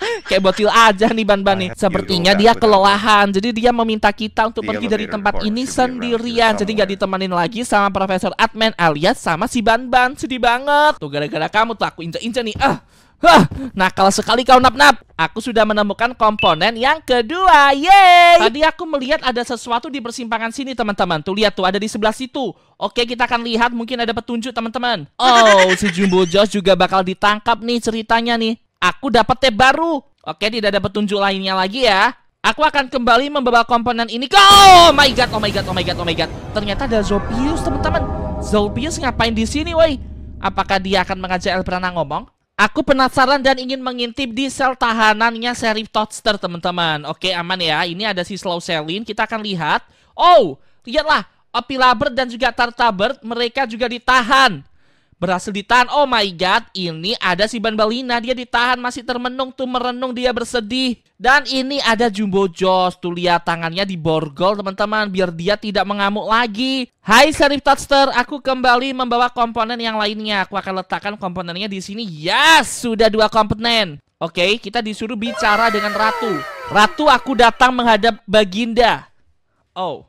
[laughs] Kayak botil aja nih Banban nih. Sepertinya dia kelelahan. Jadi dia meminta kita untuk pergi dari tempat ini sendirian. Jadi nggak ditemanin lagi sama Profesor Atman alias sama si Banban. Sedih banget. Tuh gara-gara kamu tuh aku injek-injek nih. Ah. Uh. Hah, nakal sekali kau nap-nap. Aku sudah menemukan komponen yang kedua. Yeay! Tadi aku melihat ada sesuatu di persimpangan sini, teman-teman. Tuh lihat tuh ada di sebelah situ. Oke, kita akan lihat mungkin ada petunjuk, teman-teman. [laughs] Oh, si Jumbo Josh juga bakal ditangkap nih ceritanya nih. Aku dapat tab baru. Oke, tidak ada petunjuk lainnya lagi ya. Aku akan kembali membawa komponen ini ke... Oh my god, oh my god, oh my god, oh my god. Ternyata ada Zopius, teman-teman. Zopius ngapain di sini, woi? Apakah dia akan mengajak Elbrana ngomong? Aku penasaran dan ingin mengintip di sel tahanannya Sheriff Todster, teman-teman. Oke, aman ya. Ini ada si Slow Selin. Kita akan lihat. Oh, lihatlah. Opilabert dan juga Tartabert, mereka juga ditahan berhasil ditahan. Oh my god, ini ada si Ban Balina, dia ditahan masih termenung tuh merenung dia bersedih. Dan ini ada Jumbo josh tuh lihat tangannya di diborgol teman-teman biar dia tidak mengamuk lagi. Hai Sarif Touchster, aku kembali membawa komponen yang lainnya. Aku akan letakkan komponennya di sini. Yes, sudah dua komponen. Oke, okay, kita disuruh bicara dengan Ratu. Ratu, aku datang menghadap Baginda. Oh.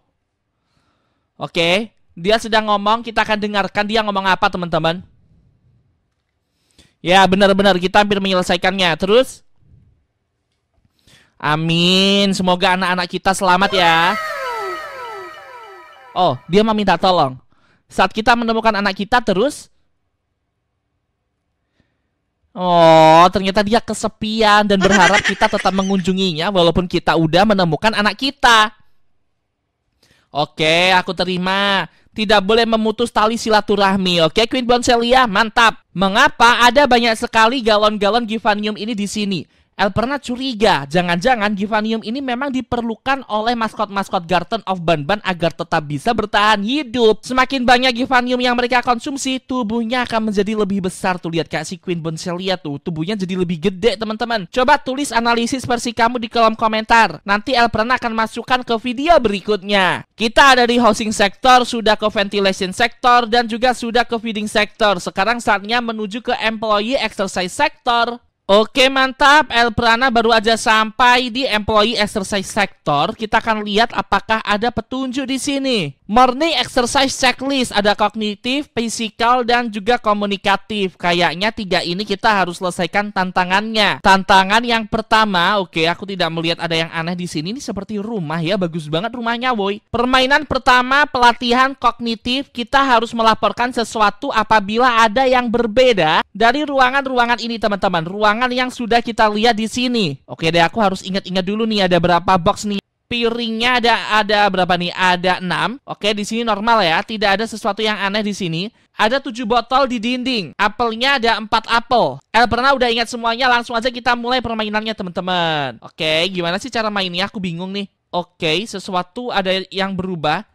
Oke. Okay. Dia sedang ngomong, kita akan dengarkan dia ngomong apa, teman-teman. Ya, benar-benar kita hampir menyelesaikannya. Terus, amin. Semoga anak-anak kita selamat ya. Oh, dia meminta tolong. Saat kita menemukan anak kita, terus Oh, ternyata dia kesepian dan berharap kita tetap mengunjunginya walaupun kita udah menemukan anak kita. Oke, aku terima tidak boleh memutus tali silaturahmi. Oke, Queen Bonselia, mantap. Mengapa ada banyak sekali galon-galon Givanium ini di sini? El pernah curiga, jangan-jangan Givanium ini memang diperlukan oleh maskot-maskot Garden of Banban agar tetap bisa bertahan hidup. Semakin banyak Givanium yang mereka konsumsi, tubuhnya akan menjadi lebih besar. Tuh lihat kayak si Queen Bonselia tuh, tubuhnya jadi lebih gede teman-teman. Coba tulis analisis versi kamu di kolom komentar. Nanti El pernah akan masukkan ke video berikutnya. Kita ada di housing sector, sudah ke ventilation sector, dan juga sudah ke feeding sector. Sekarang saatnya menuju ke employee exercise sector. Oke mantap, El Prana baru aja sampai di employee exercise sector. Kita akan lihat apakah ada petunjuk di sini. Morning exercise checklist ada kognitif, fisikal, dan juga komunikatif. Kayaknya tiga ini kita harus selesaikan tantangannya. Tantangan yang pertama, oke aku tidak melihat ada yang aneh di sini. Ini seperti rumah ya, bagus banget rumahnya boy. Permainan pertama pelatihan kognitif, kita harus melaporkan sesuatu apabila ada yang berbeda dari ruangan-ruangan ini teman-teman. Ruangan ruangan yang sudah kita lihat di sini. Oke deh, aku harus ingat-ingat dulu nih ada berapa box nih. Piringnya ada ada berapa nih? Ada 6. Oke, di sini normal ya. Tidak ada sesuatu yang aneh di sini. Ada 7 botol di dinding. Apelnya ada 4 apel. El pernah udah ingat semuanya, langsung aja kita mulai permainannya, teman-teman. Oke, gimana sih cara mainnya? Aku bingung nih. Oke, sesuatu ada yang berubah.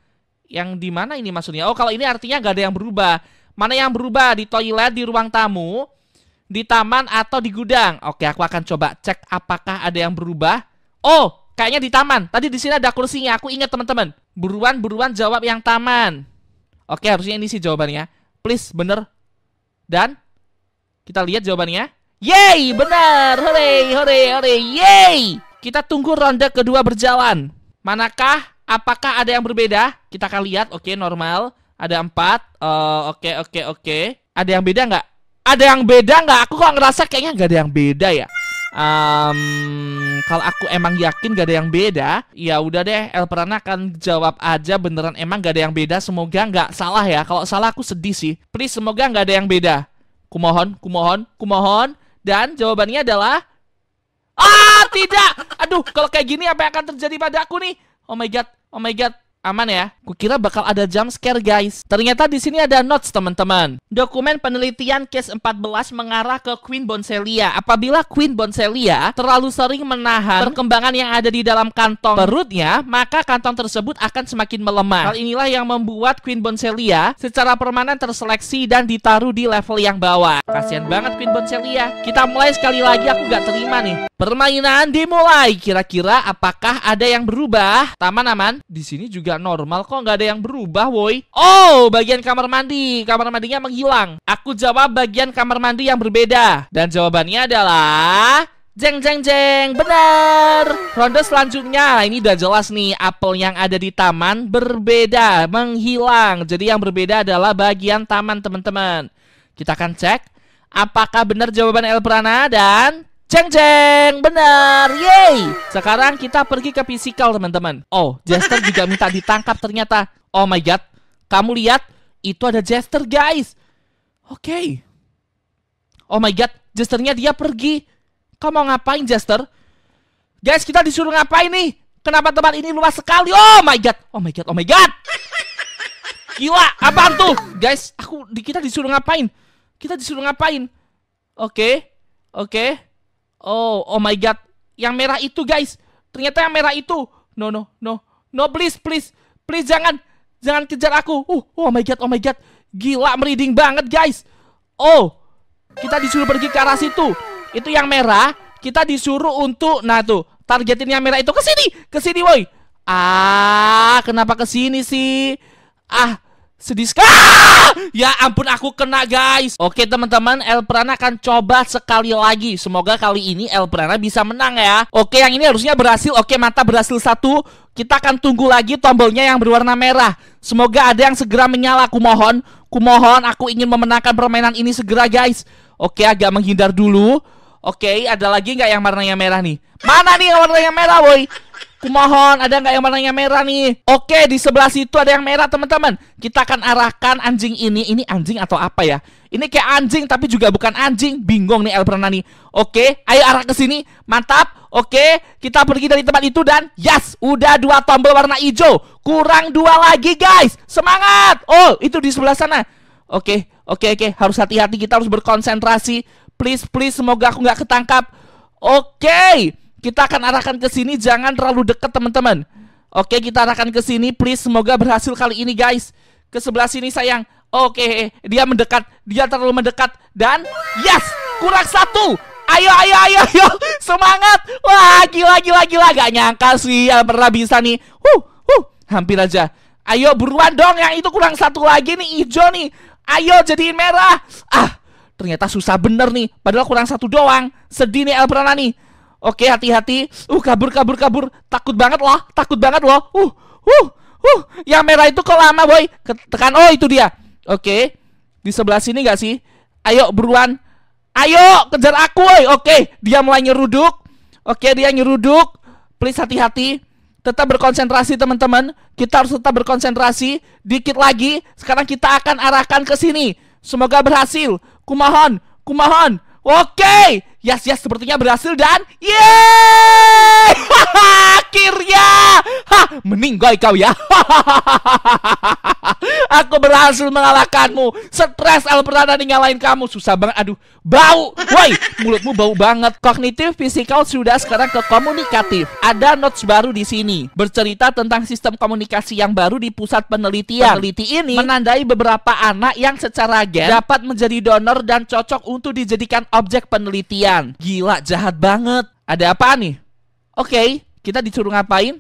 Yang di mana ini maksudnya? Oh, kalau ini artinya nggak ada yang berubah. Mana yang berubah? Di toilet, di ruang tamu, di taman atau di gudang. Oke, aku akan coba cek apakah ada yang berubah. Oh, kayaknya di taman. Tadi di sini ada kursinya. Aku ingat, teman-teman. Buruan-buruan jawab yang taman. Oke, harusnya ini sih jawabannya. Please, bener. Dan kita lihat jawabannya. Yeay, bener, Hore, hore, hore. Yeay. Kita tunggu ronde kedua berjalan. Manakah? Apakah ada yang berbeda? Kita akan lihat. Oke, normal. Ada empat. Eh, oke, oke, oke. Ada yang beda nggak? ada yang beda nggak? Aku kok ngerasa kayaknya nggak ada yang beda ya. Um, kalau aku emang yakin gak ada yang beda, ya udah deh, Elperana akan jawab aja beneran emang gak ada yang beda. Semoga nggak salah ya. Kalau salah aku sedih sih. Please semoga nggak ada yang beda. Kumohon, kumohon, kumohon. Dan jawabannya adalah Ah, tidak. Aduh, kalau kayak gini apa yang akan terjadi pada aku nih? Oh my god. Oh my god. Aman ya? Kukira bakal ada jump scare guys. Ternyata di sini ada notes teman-teman. Dokumen penelitian case 14 mengarah ke Queen Bonselia. Apabila Queen Bonselia terlalu sering menahan perkembangan yang ada di dalam kantong perutnya, maka kantong tersebut akan semakin melemah. Hal inilah yang membuat Queen Bonselia secara permanen terseleksi dan ditaruh di level yang bawah. Kasihan banget Queen Bonselia. Kita mulai sekali lagi aku gak terima nih. Permainan dimulai. Kira-kira apakah ada yang berubah? Taman aman. Di sini juga normal kok nggak ada yang berubah woi oh bagian kamar mandi kamar mandinya menghilang aku jawab bagian kamar mandi yang berbeda dan jawabannya adalah Jeng jeng jeng, benar. Ronde selanjutnya, ini udah jelas nih, apel yang ada di taman berbeda, menghilang. Jadi yang berbeda adalah bagian taman, teman-teman. Kita akan cek apakah benar jawaban El Prana dan Ceng ceng, benar, yay! Sekarang kita pergi ke fisikal teman-teman. Oh, Jester juga [laughs] minta ditangkap ternyata. Oh my god, kamu lihat? Itu ada Jester guys. Oke. Okay. Oh my god, Jesternya dia pergi. Kamu mau ngapain Jester? Guys, kita disuruh ngapain nih? Kenapa tempat ini luas sekali? Oh my god, oh my god, oh my god. Gila, apaan tuh? Guys, aku kita disuruh ngapain? Kita disuruh ngapain? Oke, okay. oke. Okay. Oh, oh my god. Yang merah itu, guys. Ternyata yang merah itu. No, no, no. No, please, please. Please jangan. Jangan kejar aku. Uh, oh my god, oh my god. Gila merinding banget, guys. Oh. Kita disuruh pergi ke arah situ. Itu yang merah, kita disuruh untuk nah tuh, targetin yang merah itu ke sini. Ke sini, woi. Ah, kenapa ke sini sih? Ah, Sedih sekali. Ah! Ya ampun aku kena guys. Oke teman-teman, El Prana akan coba sekali lagi. Semoga kali ini El Prana bisa menang ya. Oke yang ini harusnya berhasil. Oke mata berhasil satu. Kita akan tunggu lagi tombolnya yang berwarna merah. Semoga ada yang segera menyala. Kumohon, mohon aku ingin memenangkan permainan ini segera guys. Oke agak menghindar dulu. Oke ada lagi nggak yang warnanya merah nih? Mana nih yang warnanya merah woi? Kumohon, ada nggak yang warnanya merah nih? Oke, di sebelah situ ada yang merah, teman-teman. Kita akan arahkan anjing ini. Ini anjing atau apa ya? Ini kayak anjing, tapi juga bukan anjing. Bingung nih El Pranani. Oke, ayo arah ke sini. Mantap. Oke, kita pergi dari tempat itu dan yes, udah dua tombol warna hijau. Kurang dua lagi, guys. Semangat. Oh, itu di sebelah sana. Oke, oke, oke. Harus hati-hati, kita harus berkonsentrasi. Please, please, semoga aku nggak ketangkap. Oke. Kita akan arahkan ke sini, jangan terlalu dekat teman-teman. Oke, kita arahkan ke sini, please. Semoga berhasil kali ini, guys. Ke sebelah sini, sayang. Oke, dia mendekat, dia terlalu mendekat. Dan, yes, kurang satu. Ayo, ayo, ayo, ayo, semangat. Wah, gila, gila, gila. Gak nyangka sih, yang pernah bisa nih. Huh, huh, hampir aja. Ayo, buruan dong, yang itu kurang satu lagi nih, hijau nih. Ayo, jadiin merah. Ah, ternyata susah bener nih. Padahal kurang satu doang. Sedih nih El nih. Oke, hati-hati. Uh, kabur, kabur, kabur. Takut banget loh, takut banget loh. Uh, uh, uh. Yang merah itu kok lama, boy. Tekan, oh itu dia. Oke, di sebelah sini gak sih? Ayo, buruan. Ayo, kejar aku, boy. Oke, dia mulai nyeruduk. Oke, dia nyeruduk. Please hati-hati. Tetap berkonsentrasi teman-teman. Kita harus tetap berkonsentrasi. Dikit lagi, sekarang kita akan arahkan ke sini. Semoga berhasil. Kumohon, kumohon. Oke, Yes, yes, sepertinya berhasil dan yeay! [laughs] Akhirnya ha, meninggal kau ya. [laughs] Aku berhasil mengalahkanmu. Stres al pernah ngalahin kamu. Susah banget. Aduh, Bau. Woi, mulutmu bau banget. Kognitif fisikal sudah sekarang ke komunikatif. Ada notes baru di sini. Bercerita tentang sistem komunikasi yang baru di pusat penelitian. Peneliti ini menandai beberapa anak yang secara gen dapat menjadi donor dan cocok untuk dijadikan objek penelitian. Gila, jahat banget. Ada apa nih? Oke, okay, kita disuruh ngapain?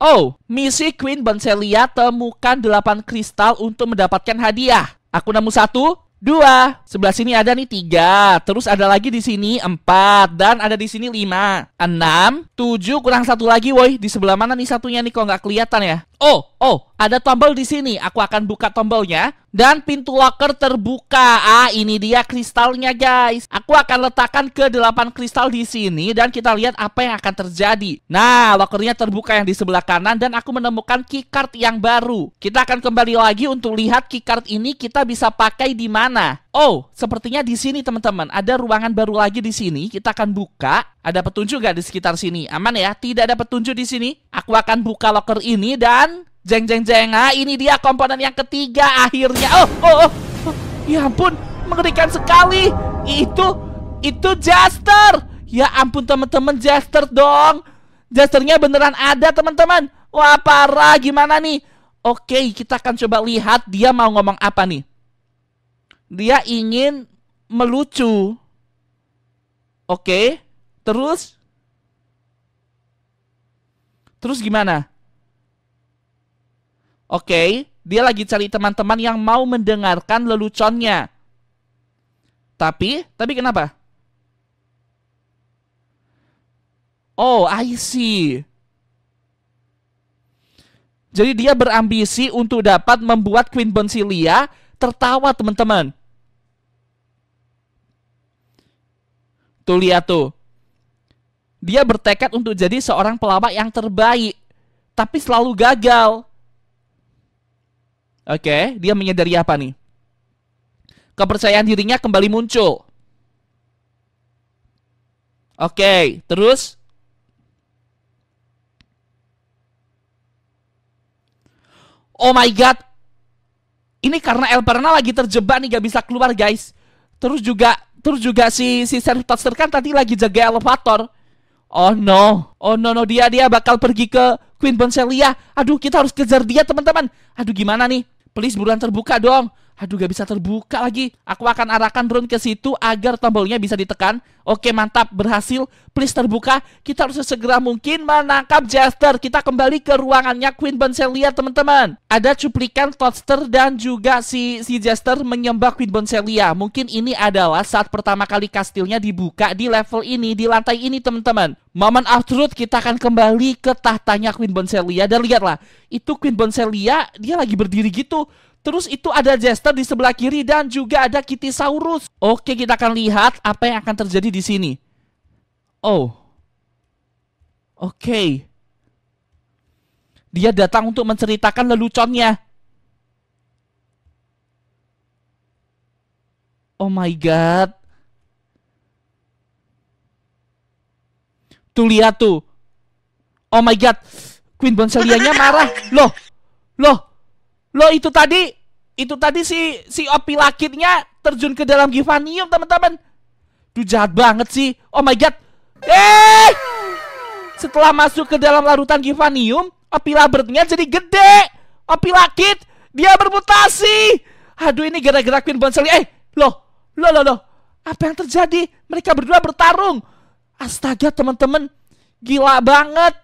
Oh, misi Queen Bonselia temukan delapan kristal untuk mendapatkan hadiah. Aku nemu satu, dua. Sebelah sini ada nih tiga. Terus ada lagi di sini empat. Dan ada di sini lima. Enam. Tujuh kurang satu lagi woi. Di sebelah mana nih satunya nih kok nggak kelihatan ya? Oh, oh, ada tombol di sini. Aku akan buka tombolnya. Dan pintu locker terbuka. Ah, ini dia kristalnya, guys. Aku akan letakkan ke 8 kristal di sini. Dan kita lihat apa yang akan terjadi. Nah, lockernya terbuka yang di sebelah kanan. Dan aku menemukan keycard yang baru. Kita akan kembali lagi untuk lihat keycard ini kita bisa pakai di mana. Oh, sepertinya di sini teman-teman. Ada ruangan baru lagi di sini. Kita akan buka. Ada petunjuk nggak di sekitar sini? Aman ya? Tidak ada petunjuk di sini. Aku akan buka locker ini dan Jeng jeng jeng. Ah, ini dia komponen yang ketiga akhirnya. Oh, oh, oh. ya ampun, mengerikan sekali. Itu itu Jester. Ya ampun teman-teman, Jester dong. Jesternya beneran ada, teman-teman. Wah, parah gimana nih? Oke, kita akan coba lihat dia mau ngomong apa nih. Dia ingin melucu. Oke, terus terus gimana? Oke, okay? dia lagi cari teman-teman yang mau mendengarkan leluconnya. Tapi, tapi kenapa? Oh, I see. Jadi dia berambisi untuk dapat membuat Queen Bonsilia tertawa, teman-teman. Tuh lihat tuh. Dia bertekad untuk jadi seorang pelawak yang terbaik, tapi selalu gagal. Oke, okay, dia menyadari apa nih? Kepercayaan dirinya kembali muncul. Oke, okay, terus Oh my god. Ini karena El Perna lagi terjebak nih gak bisa keluar, guys. Terus juga terus juga si si Sheriff Toaster kan tadi lagi jaga elevator. Oh no. Oh no no dia dia bakal pergi ke Queen Bonselia. Aduh, kita harus kejar dia, teman-teman. Aduh, gimana nih? Please buruan terbuka dong. Aduh gak bisa terbuka lagi. Aku akan arahkan drone ke situ agar tombolnya bisa ditekan. Oke mantap, berhasil. Please terbuka. Kita harus segera mungkin menangkap Jester. Kita kembali ke ruangannya Queen Bonselia teman-teman. Ada cuplikan Toaster dan juga si, si Jester menyembah Queen Bonselia. Mungkin ini adalah saat pertama kali kastilnya dibuka di level ini, di lantai ini teman-teman. Momen of truth kita akan kembali ke tahtanya Queen Bonselia. Dan lihatlah, itu Queen Bonselia dia lagi berdiri gitu Terus itu ada Jester di sebelah kiri dan juga ada Saurus. Oke, kita akan lihat apa yang akan terjadi di sini. Oh. Oke. Dia datang untuk menceritakan leluconnya. Oh my god. Tuh lihat tuh. Oh my god. Queen Bonselianya marah. Loh. Loh. Lo itu tadi, itu tadi si si opi lakitnya terjun ke dalam Givanium, teman-teman. Duh jahat banget sih. Oh my god. Eh! Setelah masuk ke dalam larutan Givanium, opi labertnya jadi gede. Opi lakit, dia bermutasi. Aduh ini gara-gara Queen Bonsel. Eh, loh, loh, loh, loh. Apa yang terjadi? Mereka berdua bertarung. Astaga teman-teman, gila banget.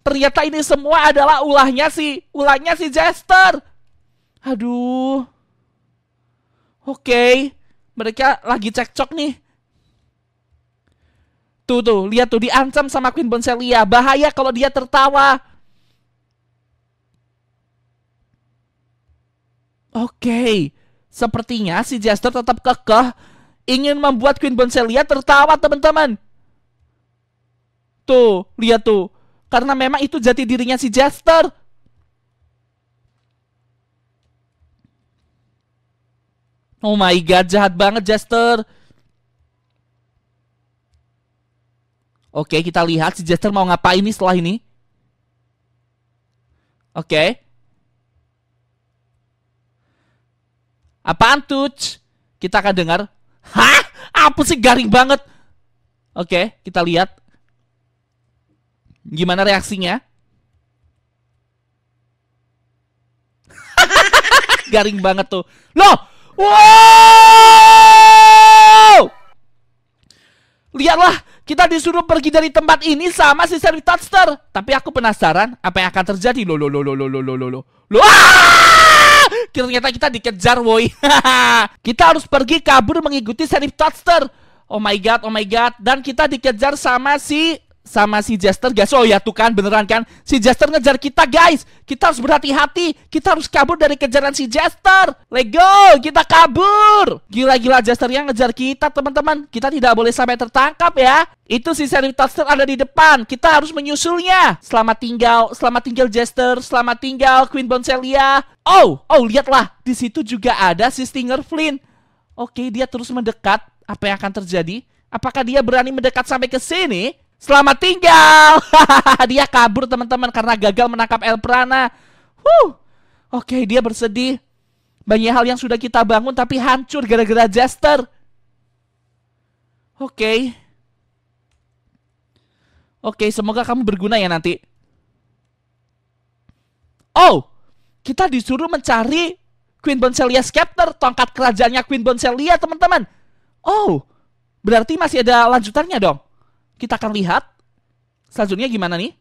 Ternyata ini semua adalah ulahnya si, ulahnya si Jester. Aduh. Oke. Okay. Mereka lagi cekcok nih. Tuh tuh, lihat tuh diancam sama Queen Bonselia. Bahaya kalau dia tertawa. Oke. Okay. Sepertinya si Jester tetap kekeh ingin membuat Queen Bonselia tertawa, teman-teman. Tuh, lihat tuh. Karena memang itu jati dirinya si Jester. Oh my god, jahat banget Jester. Oke, kita lihat si Jester mau ngapain nih setelah ini. Oke. Apaan tuh? Kita akan dengar. Hah? Apa sih garing banget? Oke, kita lihat. Gimana reaksinya? [laughs] garing banget tuh. Loh, Wow! Lihatlah, kita disuruh pergi dari tempat ini sama si Sherry Toaster. Tapi aku penasaran apa yang akan terjadi. Lo lo lo lo lo lo lo lo lo. Ah! Ternyata kita dikejar, woi. [laughs] kita harus pergi kabur mengikuti Sheriff Toaster. Oh my god, oh my god. Dan kita dikejar sama si sama si Jester guys. Oh ya tuh kan beneran kan. Si Jester ngejar kita guys. Kita harus berhati-hati. Kita harus kabur dari kejaran si Jester. Let's go. Kita kabur. Gila-gila Jester yang ngejar kita teman-teman. Kita tidak boleh sampai tertangkap ya. Itu si Seri Toaster ada di depan. Kita harus menyusulnya. Selamat tinggal, selamat tinggal Jester, selamat tinggal Queen Boncelia. Oh, oh lihatlah. Di situ juga ada si Stinger Flynn. Oke, dia terus mendekat. Apa yang akan terjadi? Apakah dia berani mendekat sampai ke sini? Selamat tinggal. [laughs] dia kabur teman-teman karena gagal menangkap El Prana. Huh. Oke, okay, dia bersedih. Banyak hal yang sudah kita bangun tapi hancur gara-gara Jester. Oke. Okay. Oke, okay, semoga kamu berguna ya nanti. Oh, kita disuruh mencari Queen Bonselia Scepter, tongkat kerajaannya Queen Bonselia, teman-teman. Oh, berarti masih ada lanjutannya dong. Kita akan lihat selanjutnya gimana nih.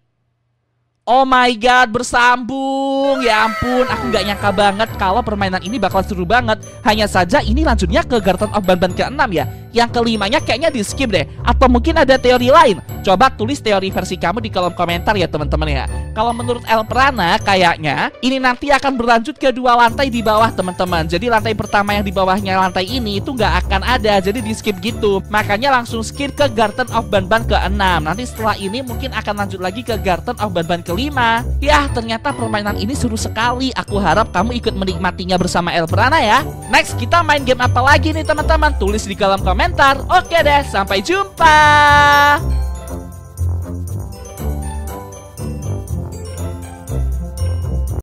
Oh my god, bersambung. Ya ampun, aku nggak nyangka banget kalau permainan ini bakal seru banget. Hanya saja ini lanjutnya ke Garden of Banban ke-6 ya. Yang kelimanya kayaknya di skip deh. Atau mungkin ada teori lain. Coba tulis teori versi kamu di kolom komentar ya teman-teman ya. Kalau menurut El Prana kayaknya ini nanti akan berlanjut ke dua lantai di bawah teman-teman. Jadi lantai pertama yang di bawahnya lantai ini itu nggak akan ada. Jadi di skip gitu. Makanya langsung skip ke Garden of Banban ke-6. Nanti setelah ini mungkin akan lanjut lagi ke Garden of Banban ke-5. Yah ternyata permainan ini seru sekali. Aku harap kamu ikut menikmatinya bersama El Prana ya. Next kita main game apa lagi nih teman-teman? Tulis di kolom komentar komentar. Oke deh, sampai jumpa.